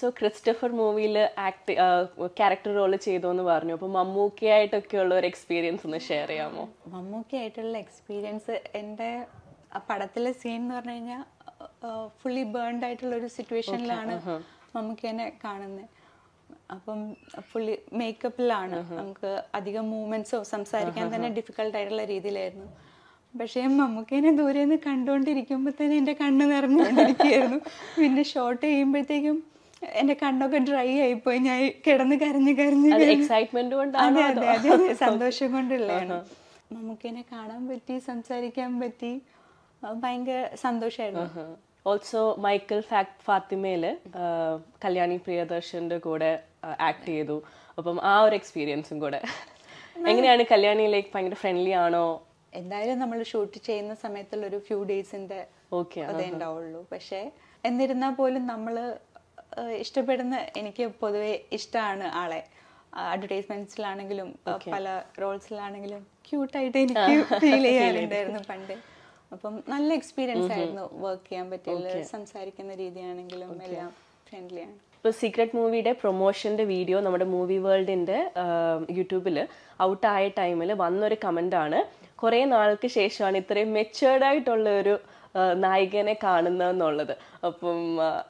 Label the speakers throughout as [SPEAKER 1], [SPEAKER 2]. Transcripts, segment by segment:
[SPEAKER 1] So Christopher മൂവിയിൽ act character role ചെയ്തു എന്ന് പറഞ്ഞു അപ്പോൾ മമ്മൂക്കി ഒരു എക്സ്പീരിയൻസ് ഒന്ന് ഷെയർ ചെയ്യാമോ
[SPEAKER 2] മമ്മൂക്കി ആയിട്ടുള്ള എക്സ്പീരിയൻസ് എൻ്റെ ആ പടത്തിലെ സീൻ എന്ന് പറഞ്ഞു കഴിഞ്ഞാൽ ഫുള്ളി ബേൺഡ് ആയിട്ടുള്ള ഒരു സിറ്റുവേഷനിലാണ് uh-huh. മമ്മൂക്കേനെ കാണുന്നത് അപ്പം ഫുള്ളി മേക്കപ്പിലാണ് uh-huh. നമുക്ക് അധികം മൂവ്മെന്റ്സോ സംസാരിക്കാൻ uh-huh, തന്നെ ഡിഫിക്കൽട്ട് ആയിട്ടുള്ള രീതിയിലായിരുന്നു പക്ഷേ മമ്മൂക്കേനെ ദൂരെ നിന്ന് കണ്ടുകൊണ്ടിരിക്കുമ്പോൾ തന്നെ എൻ്റെ കണ്ണ് നിറഞ്ഞുകൊണ്ടിരിക്കുകയായിരുന്നു പിന്നെ ഷോട്ട് ചെയ്യുമ്പോഴത്തേക്കും എന്റെ കണ്ണൊക്കെ ഡ്രൈ ആയിപ്പോയി ഞാൻ കിടന്ന് കരഞ്ഞു കരഞ്ഞു
[SPEAKER 1] എക്സൈറ്റ്മെന്റ് കൊണ്ടാണ് അതെ അതെ അതെ സന്തോഷം കൊണ്ടുള്ളതാണ്
[SPEAKER 2] മമ്മൂക്കിനെ കാണാൻ പറ്റി സംസാരിക്കാൻ പറ്റി ഭയങ്കര സന്തോഷമായിരുന്നു
[SPEAKER 1] ഓൾസോ മൈക്കിൾ ഫാത്തിമയില് കല്യാണി പ്രിയദർശന്റെ കൂടെ ആക്ട് ചെയ്തു അപ്പം ആ ഒരു എക്സ്പീരിയൻസും കൂടെ എങ്ങനെയാണ് കല്യാണിയിലേക്ക് ഭയങ്കര ഫ്രണ്ട്ലി ആണോ
[SPEAKER 2] എന്തായാലും നമ്മൾ ഷൂട്ട് ചെയ്യുന്ന സമയത്തുള്ള ഒരു ഫ്യൂ ഡേയ്സിന്റെ അതേ ഉണ്ടാവുള്ളൂ പക്ഷേ എന്നിരുന്നാൽ പോലും നമ്മള് ഇഷ്ടപ്പെടുന്ന എനിക്ക് പൊതുവെ ഇഷ്ടമാണ് ആളെ അഡ്വർടൈസ്മെന്റ്സിലാണെങ്കിലും പല റോൾസിലാണെങ്കിലും ക്യൂട്ടായിട്ട് എനിക്ക് ഫീൽ ചെയ്യാറുണ്ടായിരുന്നു പണ്ട് അപ്പം നല്ല
[SPEAKER 1] എക്സ്പീരിയൻസ് mm-hmm. ആയിരുന്നു
[SPEAKER 2] വർക്ക് ചെയ്യാൻ പറ്റിയത് സംസാരിക്കുന്ന രീതിയാണെങ്കിലും എല്ലാം ഫ്രണ്ട്ലിയാണ്
[SPEAKER 1] ഇപ്പോൾ സീക്രട്ട് മൂവിയുടെ പ്രൊമോഷൻ്റെ വീഡിയോ നമ്മുടെ മൂവി വേൾഡിൻ്റെ യൂട്യൂബിൽ ഔട്ടായ ടൈമിൽ വന്നൊരു കമൻ്റാണ് കുറേ നാൾക്ക് ശേഷമാണ് ഇത്രയും മെച്ചേർഡായിട്ടുള്ള ആയിട്ടുള്ള ഒരു നായികനെ എന്നുള്ളത് അപ്പം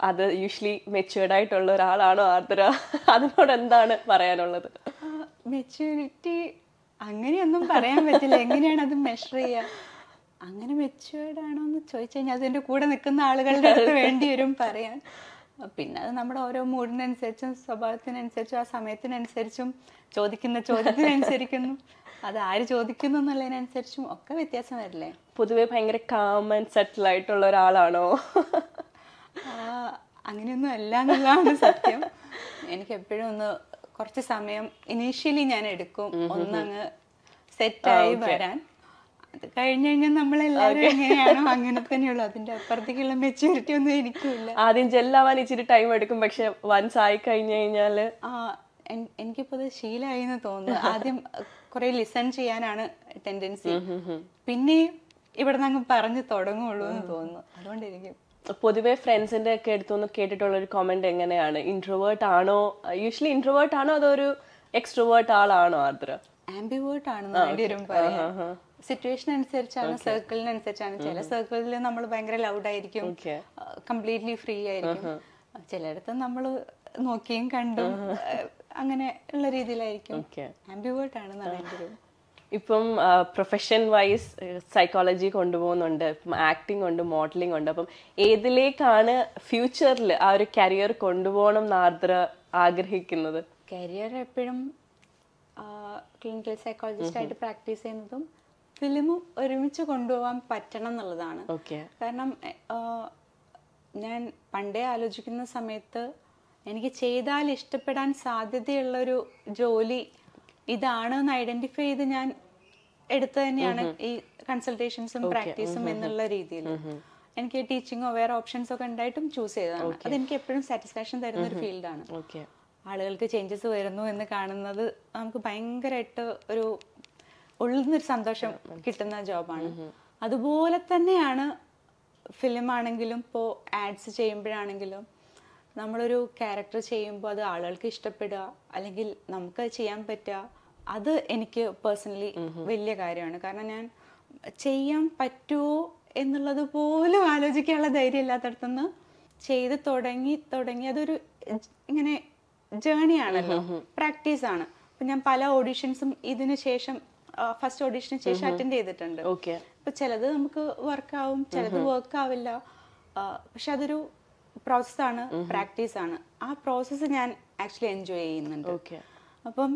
[SPEAKER 1] അത് യൂഷ്വലി മെച്യൂർഡ് ആയിട്ടുള്ള ഒരാളാണോ ആർദ്ര അതിനോട് എന്താണ് പറയാനുള്ളത്
[SPEAKER 2] മെച്യൂരിറ്റി അങ്ങനെയൊന്നും പറയാൻ പറ്റില്ല എങ്ങനെയാണ് അത് മെഷർ ചെയ്യുക അങ്ങനെ മെച്യൂർഡ് ആണോ എന്ന് ചോദിച്ചു കഴിഞ്ഞാൽ അതിൻ്റെ കൂടെ നിൽക്കുന്ന ആളുകളുടെ അടുത്ത് വേണ്ടി വരും പറയാൻ പിന്നെ അത് നമ്മുടെ ഓരോ മൂഡിനനുസരിച്ചും സ്വഭാവത്തിനനുസരിച്ചും ആ സമയത്തിനനുസരിച്ചും
[SPEAKER 1] ചോദിക്കുന്ന ചോദ്യത്തിനനുസരിക്കുന്നു
[SPEAKER 2] അത് ആര് ചോദിക്കുന്നു എന്നുള്ളതിനനുസരിച്ചും ഒക്കെ വ്യത്യാസം വരില്ലേ
[SPEAKER 1] പൊതുവെ ഭയങ്കര കാം ആൻഡ് സെറ്റിൽ ആയിട്ടുള്ള ഒരാളാണോ
[SPEAKER 2] അങ്ങനെയൊന്നും അല്ല എന്നുള്ളതാണ് സത്യം എനിക്ക് എപ്പോഴും ഒന്ന് കുറച്ച് സമയം ഇനീഷ്യലി ഞാൻ എടുക്കും ഒന്നങ്ങ് സെറ്റായി വരാൻ അത് കഴിഞ്ഞ് കഴിഞ്ഞാൽ നമ്മളെല്ലാവരും എങ്ങനെയാണോ അങ്ങനെ തന്നെയുള്ളൂ അതിന്റെ അപ്പുറത്തേക്കുള്ള മെച്ചൂരിറ്റി ഒന്നും എനിക്കില്ല ആദ്യം ജെല്ലാവാൻ ഇച്ചിരി ടൈം എടുക്കും പക്ഷെ വൺസ് ആയി കഴിഞ്ഞു കഴിഞ്ഞാല് എനിക്കിപ്പോ അത് ശീലമായി എന്ന് തോന്നുന്നു ആദ്യം കുറെ ലിസൺ ചെയ്യാനാണ് ടെൻഡൻസി പിന്നെ ഇവിടെ നിന്ന് അങ്ങ് പറഞ്ഞു തുടങ്ങുള്ളൂ എന്ന് തോന്നുന്നു അതുകൊണ്ട് എനിക്ക്
[SPEAKER 1] പൊതുവെ ഫ്രണ്ട്സിന്റെ ഒക്കെ അടുത്തുനിന്ന് കേട്ടിട്ടുള്ള ഒരു കോമന്റ് എങ്ങനെയാണ് ഇൻട്രോവേർട്ട് ആണോ യൂഷ്വലി ഇൻട്രോവേർട്ട് ആണോ അതോ ഒരു എക്സ്ട്രോവേർട്ട് ആളാണോ ആർദ്ര
[SPEAKER 2] ആംബിവേർട്ട് ആണെന്ന് വേണ്ടിവരും സിറ്റുവേഷൻ അനുസരിച്ചാണ് സർക്കിളിനനുസരിച്ചാണ് ചില സർക്കിളിൽ നമ്മൾ ഭയങ്കര ലൗഡ് ആയിരിക്കും കംപ്ലീറ്റ്ലി ഫ്രീ ആയിരിക്കും ചിലയിടത്ത് നമ്മൾ നോക്കിയും കണ്ടും അങ്ങനെ ഉള്ള രീതിയിലായിരിക്കും ആണ്
[SPEAKER 1] ഇപ്പം പ്രൊഫഷൻ വൈസ് സൈക്കോളജി കൊണ്ടുപോകുന്നുണ്ട് ആക്ടിംഗ് ഉണ്ട് മോഡലിംഗ് ഉണ്ട് അപ്പം ഏതിലേക്കാണ് ഫ്യൂച്ചറിൽ ആ ഒരു കരിയർ കൊണ്ടുപോകണം എന്ന് ആർദ്ര ആഗ്രഹിക്കുന്നത് കരിയർ എപ്പോഴും ക്ലിനിക്കൽ
[SPEAKER 2] സൈക്കോളജിസ്റ്റ് ആയിട്ട് പ്രാക്ടീസ് ചെയ്യുന്നതും ഫിലിമും ഒരുമിച്ച് കൊണ്ടുപോകാൻ പറ്റണം എന്നുള്ളതാണ് കാരണം ഞാൻ പണ്ടേ ആലോചിക്കുന്ന സമയത്ത് എനിക്ക് ചെയ്താൽ ഇഷ്ടപ്പെടാൻ സാധ്യതയുള്ളൊരു ജോലി ഇതാണ് എന്ന് ഐഡന്റിഫൈ ചെയ്ത് ഞാൻ എടുത്തു തന്നെയാണ് ഈ കൺസൾട്ടേഷൻസും പ്രാക്ടീസും എന്നുള്ള രീതിയിൽ എനിക്ക് ടീച്ചിങ്ങോ വേറെ ഓപ്ഷൻസ് ഒക്കെ ഉണ്ടായിട്ടും ചൂസ് ചെയ്തതാണ് അതെനിക്ക് എപ്പോഴും സാറ്റിസ്ഫാക്ഷൻ തരുന്ന ഒരു ഫീൽഡാണ് ആളുകൾക്ക് ചേഞ്ചസ് വരുന്നു എന്ന് കാണുന്നത് നമുക്ക് ഭയങ്കരമായിട്ട് ഒരു ഉള്ളുന്നൊരു സന്തോഷം കിട്ടുന്ന ജോബാണ് അതുപോലെ തന്നെയാണ് ഫിലിം ആണെങ്കിലും ഇപ്പോൾ ആഡ്സ് ചെയ്യുമ്പോഴാണെങ്കിലും നമ്മളൊരു ക്യാരക്ടർ ചെയ്യുമ്പോൾ അത് ആളുകൾക്ക് ഇഷ്ടപ്പെടുക അല്ലെങ്കിൽ നമുക്ക് ചെയ്യാൻ പറ്റുക അത് എനിക്ക് പേഴ്സണലി വലിയ കാര്യമാണ് കാരണം ഞാൻ ചെയ്യാൻ പറ്റുമോ എന്നുള്ളത് പോലും ആലോചിക്കാനുള്ള ധൈര്യം ഇല്ലാത്തടത്തുനിന്ന് ചെയ്ത് തുടങ്ങി തുടങ്ങി അതൊരു ഇങ്ങനെ ജേണി ആണല്ലോ പ്രാക്ടീസ് ആണ് അപ്പൊ ഞാൻ പല ഓഡിഷൻസും ഇതിനു ശേഷം ഫസ്റ്റ് ഓഡീഷന് ശേഷം അറ്റൻഡ് ചെയ്തിട്ടുണ്ട് അപ്പൊ ചിലത് നമുക്ക് വർക്ക് ആവും ചിലത് വർക്ക് ആവില്ല പക്ഷെ അതൊരു പ്രോസസ്സാണ് പ്രാക്ടീസാണ് ആ പ്രോസസ്സ് ഞാൻ ആക്ച്വലി എൻജോയ് ചെയ്യുന്നുണ്ട് അപ്പം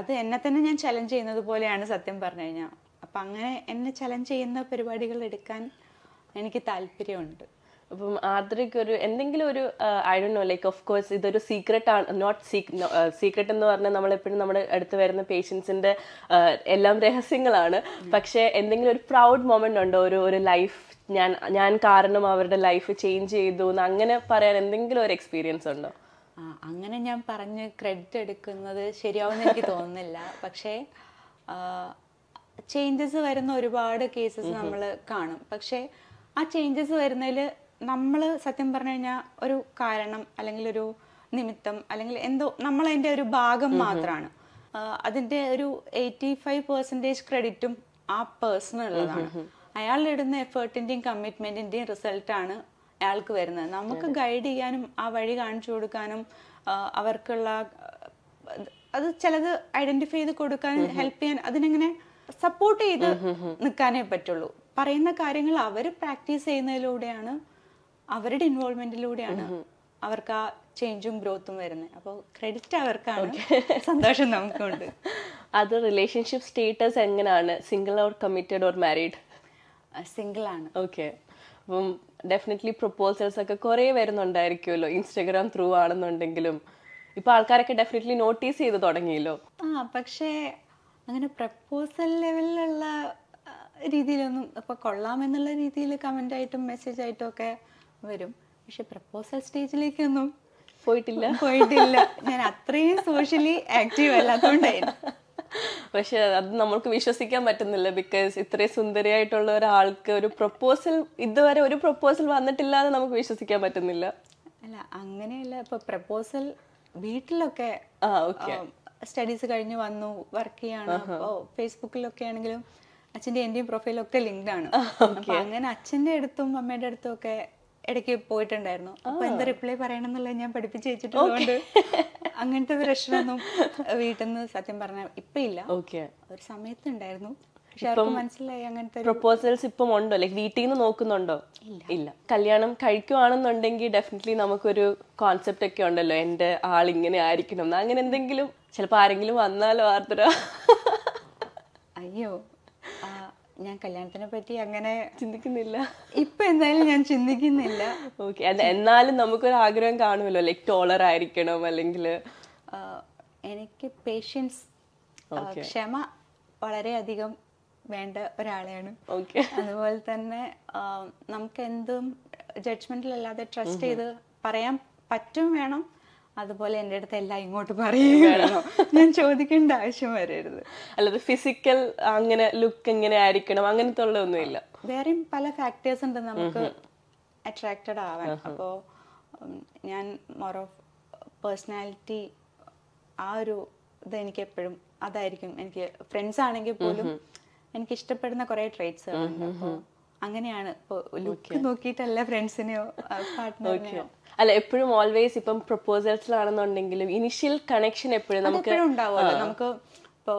[SPEAKER 2] അത് എന്നെ തന്നെ ഞാൻ ചലഞ്ച് ചെയ്യുന്നത് പോലെയാണ് സത്യം പറഞ്ഞു കഴിഞ്ഞാൽ അപ്പം അങ്ങനെ എന്നെ ചലഞ്ച് ചെയ്യുന്ന പരിപാടികൾ എടുക്കാൻ എനിക്ക് താല്പര്യമുണ്ട്
[SPEAKER 1] അപ്പം ആർദ്രയ്ക്ക് ഒരു എന്തെങ്കിലും ഒരു ഐ ഡോ നോ ലൈക്ക് ഓഫ് കോഴ്സ് ഇതൊരു സീക്രട്ട് ആണ് നോട്ട് സീക്രട്ട് എന്ന് പറഞ്ഞാൽ നമ്മളെപ്പോഴും നമ്മുടെ അടുത്ത് വരുന്ന പേഷ്യൻസിന്റെ എല്ലാം രഹസ്യങ്ങളാണ് പക്ഷേ എന്തെങ്കിലും ഒരു പ്രൗഡ് മൊമെന്റ് ഉണ്ടോ ഒരു ഒരു ലൈഫ് ഞാൻ ഞാൻ കാരണം അവരുടെ ലൈഫ് ചേഞ്ച് ചെയ്തു എന്ന് അങ്ങനെ പറയാൻ എന്തെങ്കിലും ഒരു എക്സ്പീരിയൻസ് ഉണ്ടോ
[SPEAKER 2] അങ്ങനെ ഞാൻ പറഞ്ഞ് ക്രെഡിറ്റ് എടുക്കുന്നത് ശരിയാവുമെന്ന് എനിക്ക് തോന്നുന്നില്ല പക്ഷേ ചേഞ്ചസ് വരുന്ന ഒരുപാട് കേസസ് നമ്മൾ കാണും പക്ഷേ ആ ചേഞ്ചസ് വരുന്നതിൽ നമ്മൾ സത്യം പറഞ്ഞു കഴിഞ്ഞാൽ ഒരു കാരണം അല്ലെങ്കിൽ ഒരു നിമിത്തം അല്ലെങ്കിൽ എന്തോ നമ്മൾ അതിൻ്റെ ഒരു ഭാഗം മാത്രമാണ് അതിൻ്റെ ഒരു എയ്റ്റി ഫൈവ് പെർസെൻറ്റേജ് ക്രെഡിറ്റും ആ പേഴ്സണുള്ളതാണ് അയാൾ ഇടുന്ന എഫേർട്ടിൻ്റെയും കമ്മിറ്റ്മെൻറ്റിൻ്റെയും റിസൾട്ടാണ് അയാൾക്ക് വരുന്നത് നമുക്ക് ഗൈഡ് ചെയ്യാനും ആ വഴി കാണിച്ചു കൊടുക്കാനും അവർക്കുള്ള അത് ചിലത് ഐഡന്റിഫൈ ചെയ്ത് കൊടുക്കാൻ ഹെൽപ്പ് ചെയ്യാൻ അതിനെങ്ങനെ സപ്പോർട്ട് ചെയ്ത് നിൽക്കാനേ പറ്റുള്ളൂ പറയുന്ന കാര്യങ്ങൾ അവർ പ്രാക്ടീസ് ചെയ്യുന്നതിലൂടെയാണ് അവരുടെ ഇൻവോൾവ്മെന്റിലൂടെയാണ് അവർക്ക് ആ ചേഞ്ചും
[SPEAKER 1] ഗ്രോത്തും വരുന്നത് അപ്പോൾ ക്രെഡിറ്റ് അവർക്കാണ് സന്തോഷം നമുക്കുണ്ട് അത് റിലേഷൻഷിപ്പ് സ്റ്റേറ്റസ് എങ്ങനെയാണ് single or committed or married സിംഗിളാണ് ഓക്കെ അപ്പം ഡെഫിനറ്റ്ലി പ്രപ്പോസൽസ് ഒക്കെ കുറേ വരുന്നുണ്ടായിരിക്കുമല്ലോ ഇൻസ്റ്റഗ്രാം ത്രൂ ആണെന്നുണ്ടെങ്കിലും ഇപ്പൊ ആൾക്കാരൊക്കെ ഡെഫിനറ്റ്ലി നോട്ടീസ് ചെയ്ത് തുടങ്ങിയല്ലോ ആ പക്ഷേ
[SPEAKER 2] അങ്ങനെ പ്രപ്പോസൽ ലെവലിലുള്ള രീതിയിലൊന്നും ഇപ്പൊ കൊള്ളാമെന്നുള്ള രീതിയിൽ കമന്റ് ആയിട്ടും മെസ്സേജ് ആയിട്ടും ഒക്കെ വരും പക്ഷെ പ്രപ്പോസൽ സ്റ്റേജിലേക്കൊന്നും പോയിട്ടില്ല പോയിട്ടില്ല ഞാൻ
[SPEAKER 1] അത്രയും സോഷ്യലി ആക്റ്റീവ് അല്ലാത്തോണ്ടായിരുന്നു പക്ഷെ അത് നമുക്ക് വിശ്വസിക്കാൻ പറ്റുന്നില്ല ബിക്കോസ് ഇത്രയും സുന്ദരിയായിട്ടുള്ള ഒരാൾക്ക് ഒരു പ്രപ്പോസൽ ഇതുവരെ ഒരു പ്രപ്പോസൽ വന്നിട്ടില്ല എന്ന് നമുക്ക് വിശ്വസിക്കാൻ പറ്റുന്നില്ല
[SPEAKER 2] അല്ല അങ്ങനെയല്ല ഇപ്പൊ പ്രപ്പോസൽ വീട്ടിലൊക്കെ സ്റ്റഡീസ് കഴിഞ്ഞ് വന്നു വർക്ക് ചെയ്യാണ് അപ്പോൾ ഫേസ്ബുക്കിലൊക്കെ ആണെങ്കിലും അച്ഛന്റെ എന്റെയും പ്രൊഫൈലൊക്കെ ലിങ്ക്ഡ് ആണ് അങ്ങനെ അച്ഛന്റെ അടുത്തും അമ്മയുടെ അടുത്തും ഒക്കെ ഇടയ്ക്ക് പോയിട്ടുണ്ടായിരുന്നു അപ്പൊ എന്താ റിപ്ലൈ പറയണം ഞാൻ പഠിപ്പിച്ച് വെച്ചിട്ടുണ്ട് അങ്ങനത്തെ പ്രശ്നമൊന്നും വീട്ടിൽ നിന്ന് സത്യം പറഞ്ഞ ഇപ്പൊ ഇല്ല ഒരു സമയത്തുണ്ടായിരുന്നു പ്രൊപ്പോസൽസ്
[SPEAKER 1] ഇപ്പം ഉണ്ടോ ലൈക് വീട്ടിൽ നിന്ന് നോക്കുന്നുണ്ടോ ഇല്ല കല്യാണം കഴിക്കുവാണെന്നുണ്ടെങ്കിൽ ഡെഫിനറ്റ്ലി നമുക്കൊരു കോൺസെപ്റ്റ് ഒക്കെ ഉണ്ടല്ലോ എന്റെ ആൾ ഇങ്ങനെ ആയിരിക്കണം അങ്ങനെ എന്തെങ്കിലും ചിലപ്പോ ആരെങ്കിലും വന്നാലോ ആർത്തരോ
[SPEAKER 2] അയ്യോ ഞാൻ കല്യാണത്തിനെ പറ്റി അങ്ങനെ ചിന്തിക്കുന്നില്ല ഇപ്പൊ എന്തായാലും ഞാൻ ചിന്തിക്കുന്നില്ല
[SPEAKER 1] ഓക്കെ അല്ല എന്നാലും നമുക്കൊരു ആഗ്രഹം കാണുമല്ലോ ലൈക് ടോളർ ആയിരിക്കണം അല്ലെങ്കിൽ എനിക്ക് പേഷ്യൻസ് ക്ഷമ
[SPEAKER 2] വളരെയധികം വേണ്ട ഒരാളെയാണ് ഓക്കെ അതുപോലെ തന്നെ നമുക്ക് എന്തും അല്ലാതെ ട്രസ്റ്റ് mm-hmm. ചെയ്ത് പറയാൻ പറ്റും വേണം അതുപോലെ എൻ്റെ അടുത്ത് എല്ലാം ഇങ്ങോട്ട് പറയുകയാണോ ഞാൻ ചോദിക്കേണ്ട
[SPEAKER 1] ആവശ്യം വരരുത് അല്ലാതെ ഫിസിക്കൽ അങ്ങനെ ലുക്ക് എങ്ങനെ ആയിരിക്കണം അങ്ങനത്തെ ഉള്ളതൊന്നുമില്ല
[SPEAKER 2] വേറെയും പല ഫാക്ടേഴ്സ് ഉണ്ട് നമുക്ക് അട്രാക്റ്റഡ് ആവാൻ അപ്പോൾ ഞാൻ മോർ ഓഫ് പേഴ്സണാലിറ്റി ആ ഒരു ഇത് എനിക്ക് എപ്പോഴും അതായിരിക്കും എനിക്ക് ഫ്രണ്ട്സ് ആണെങ്കിൽ പോലും എനിക്ക് ഇഷ്ടപ്പെടുന്ന കുറേ ട്രേറ്റ്സ് അങ്ങനെയാണ് ഇപ്പോൾ ലുക്ക് നോക്കിയിട്ടല്ല ഫ്രണ്ട്സിനെയോ പാർട്ട്ണറിനെയോ
[SPEAKER 1] അല്ല എപ്പോഴും ഓൾവേസ് ഇപ്പം പ്രപ്പോസൽസിലാണെന്നുണ്ടെങ്കിലും ഇനിഷ്യൽ കണക്ഷൻ എപ്പോഴും നമുക്ക് നമുക്ക് ഇപ്പോ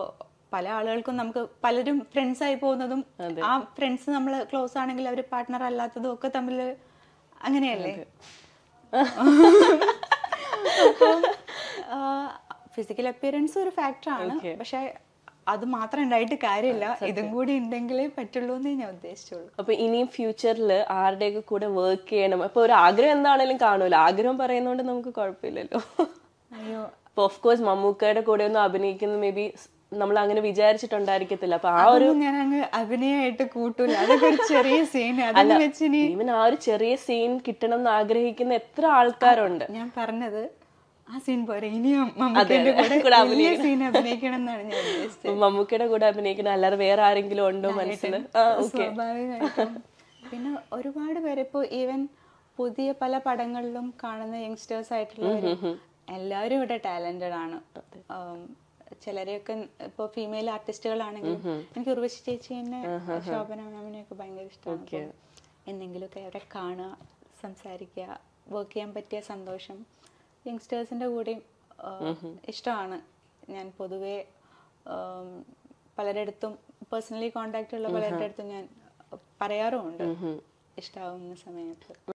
[SPEAKER 2] പല ആളുകൾക്കും നമുക്ക് പലരും ഫ്രണ്ട്സ് ആയി പോകുന്നതും ആ ഫ്രണ്ട്സ് നമ്മൾ ക്ലോസ് ആണെങ്കിൽ അവർ പാർട്ട്ണർ അല്ലാത്തതും ഒക്കെ തമ്മിൽ അങ്ങനെയല്ലേ ഫിസിക്കൽ അപ്പിയറൻസ് ഒരു ഫാക്ടറാണ് പക്ഷെ അത് മാത്രം ഉണ്ടായിട്ട് കാര്യമില്ല ഇതും കൂടി ഉണ്ടെങ്കിലേ പറ്റുള്ളൂ എന്നേ ഞാൻ ഉദ്ദേശിച്ചുള്ളൂ
[SPEAKER 1] അപ്പൊ ഇനിയും ഫ്യൂച്ചറിൽ ആരുടെയൊക്കെ കൂടെ വർക്ക് ചെയ്യണം അപ്പൊ ഒരു ആഗ്രഹം എന്താണെങ്കിലും കാണുമല്ലോ ആഗ്രഹം പറയുന്നോണ്ട് നമുക്ക് കുഴപ്പമില്ലല്ലോ അയ്യോ അപ്പൊ ഓഫ്കോഴ്സ് മമ്മൂക്കയുടെ കൂടെ ഒന്നും അഭിനയിക്കുന്ന മേ ബി നമ്മൾ അങ്ങനെ വിചാരിച്ചിട്ടുണ്ടായിരിക്കത്തില്ല അപ്പൊ ആ ഒരു
[SPEAKER 2] ഞാൻ അങ്ങ് അഭിനയമായിട്ട് കൂട്ടൂല അതൊക്കെ ഒരു ചെറിയ സീൻ
[SPEAKER 1] ഇവൻ ആ ഒരു ചെറിയ സീൻ കിട്ടണം എന്ന് ആഗ്രഹിക്കുന്ന എത്ര ആൾക്കാരുണ്ട് ഞാൻ പറഞ്ഞത് ആ സീൻ പോരെ ഇനിയും സീൻ
[SPEAKER 2] അഭിനയിക്കണം ഞാൻ ഉദ്ദേശിച്ചത്
[SPEAKER 1] മമ്മൂക്കയുടെ കൂടെ അഭിനയിക്കണം അല്ലാതെ വേറെ ആരെങ്കിലും ഉണ്ടോ മനസ്സിൽ
[SPEAKER 2] പിന്നെ ഒരുപാട് പേര് ഇപ്പോൾ ഈവൻ പുതിയ പല പടങ്ങളിലും കാണുന്ന യങ്സ്റ്റേഴ്സ് ആയിട്ടുള്ള എല്ലാവരും ഇവിടെ ടാലന്റഡ് ആണ് ചിലരെയൊക്കെ ഇപ്പൊ ഫീമെയിൽ ആർട്ടിസ്റ്റുകളാണെങ്കിലും എനിക്ക് ഉർവശി ചേച്ചീനെ ശോഭന മാമിനെയൊക്കെ ഭയങ്കര ഇഷ്ടമാണ് എന്തെങ്കിലുമൊക്കെ അവരെ കാണുക സംസാരിക്കുക വർക്ക് ചെയ്യാൻ പറ്റിയ സന്തോഷം യങ്സ്റ്റേഴ്സിൻ്റെ കൂടെയും ഇഷ്ടമാണ് ഞാൻ പൊതുവേ പലരുടെ അടുത്തും പേഴ്സണലി കോണ്ടാക്റ്റ് ഉള്ള പലരുടെ അടുത്തും ഞാൻ പറയാറുമുണ്ട് ഇഷ്ടാവുന്ന സമയത്ത്